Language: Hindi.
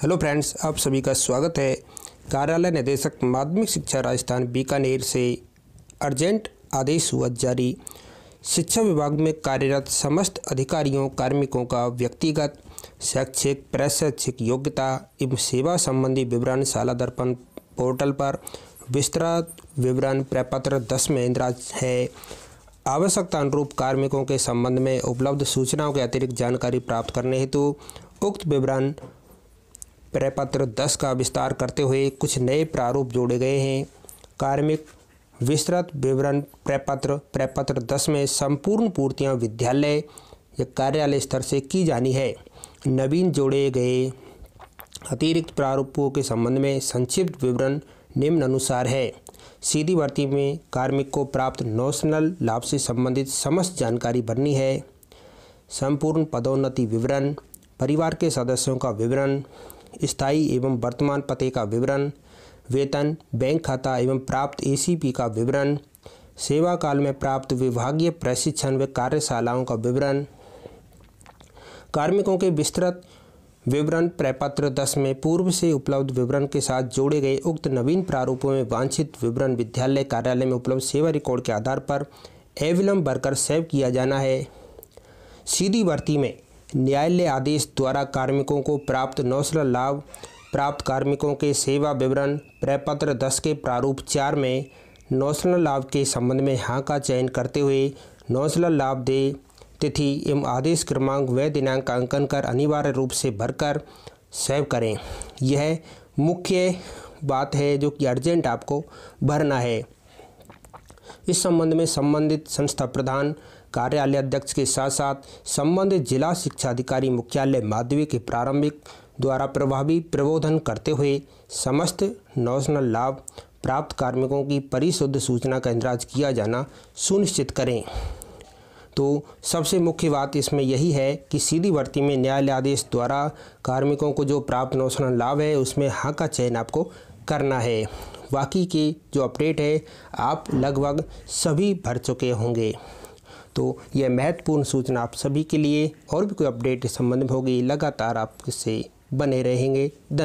हेलो फ्रेंड्स आप सभी का स्वागत है कार्यालय निदेशक माध्यमिक शिक्षा राजस्थान बीकानेर से अर्जेंट आदेश हुआ जारी शिक्षा विभाग में कार्यरत समस्त अधिकारियों कार्मिकों का व्यक्तिगत शैक्षिक प्रशैक्षिक योग्यता एवं सेवा संबंधी विवरण शाला दर्पण पोर्टल पर विस्तृत विवरण प्रपत्र दस में इंदिराज है आवश्यकता अनुरूप कार्मिकों के संबंध में उपलब्ध सूचनाओं के अतिरिक्त जानकारी प्राप्त करने हेतु उक्त विवरण प्रपत्र दस का विस्तार करते हुए कुछ नए प्रारूप जोड़े गए हैं कार्मिक विस्तृत विवरण प्रपत्र प्रपत्र दस में संपूर्ण पूर्तियां विद्यालय या कार्यालय स्तर से की जानी है नवीन जोड़े गए अतिरिक्त प्रारूपों के संबंध में संक्षिप्त विवरण निम्न अनुसार है सीधी भर्ती में कार्मिक को प्राप्त नौशनल लाभ से संबंधित समस्त जानकारी भरनी है संपूर्ण पदोन्नति विवरण परिवार के सदस्यों का विवरण स्थायी एवं वर्तमान पते का विवरण वेतन बैंक खाता एवं प्राप्त एसीपी का विवरण सेवा काल में प्राप्त विभागीय प्रशिक्षण व कार्यशालाओं का विवरण कार्मिकों के विस्तृत विवरण प्रपत्र दस में पूर्व से उपलब्ध विवरण के साथ जोड़े गए उक्त नवीन प्रारूपों में वांछित विवरण विद्यालय कार्यालय में उपलब्ध सेवा रिकॉर्ड के आधार पर एविलम भरकर सेव किया जाना है सीधी भर्ती में न्यायालय आदेश द्वारा कार्मिकों को प्राप्त नौसल लाभ प्राप्त कार्मिकों के सेवा विवरण प्रपत्र दस के प्रारूप चार में नौसल लाभ के संबंध में हाँ का चयन करते हुए नौसल लाभ दे तिथि एवं आदेश क्रमांक व दिनांक का अंकन कर अनिवार्य रूप से भरकर सेव करें यह मुख्य बात है जो कि अर्जेंट आपको भरना है इस संबंध में संबंधित संस्था प्रधान कार्यालय अध्यक्ष के साथ साथ संबंधित जिला शिक्षा अधिकारी मुख्यालय माध्यमिक के प्रारंभिक द्वारा प्रभावी प्रबोधन करते हुए समस्त नौशनल लाभ प्राप्त कार्मिकों की परिशुद्ध सूचना का इंदिराज किया जाना सुनिश्चित करें तो सबसे मुख्य बात इसमें यही है कि सीधी भर्ती में न्यायालय आदेश द्वारा कार्मिकों को जो प्राप्त नौशनल लाभ है उसमें हाँ का चयन आपको करना है बाकी के जो अपडेट है आप लगभग सभी भर चुके होंगे तो यह महत्वपूर्ण सूचना आप सभी के लिए और भी कोई अपडेट इस संबंध में होगी लगातार आप इससे बने रहेंगे धन्यवाद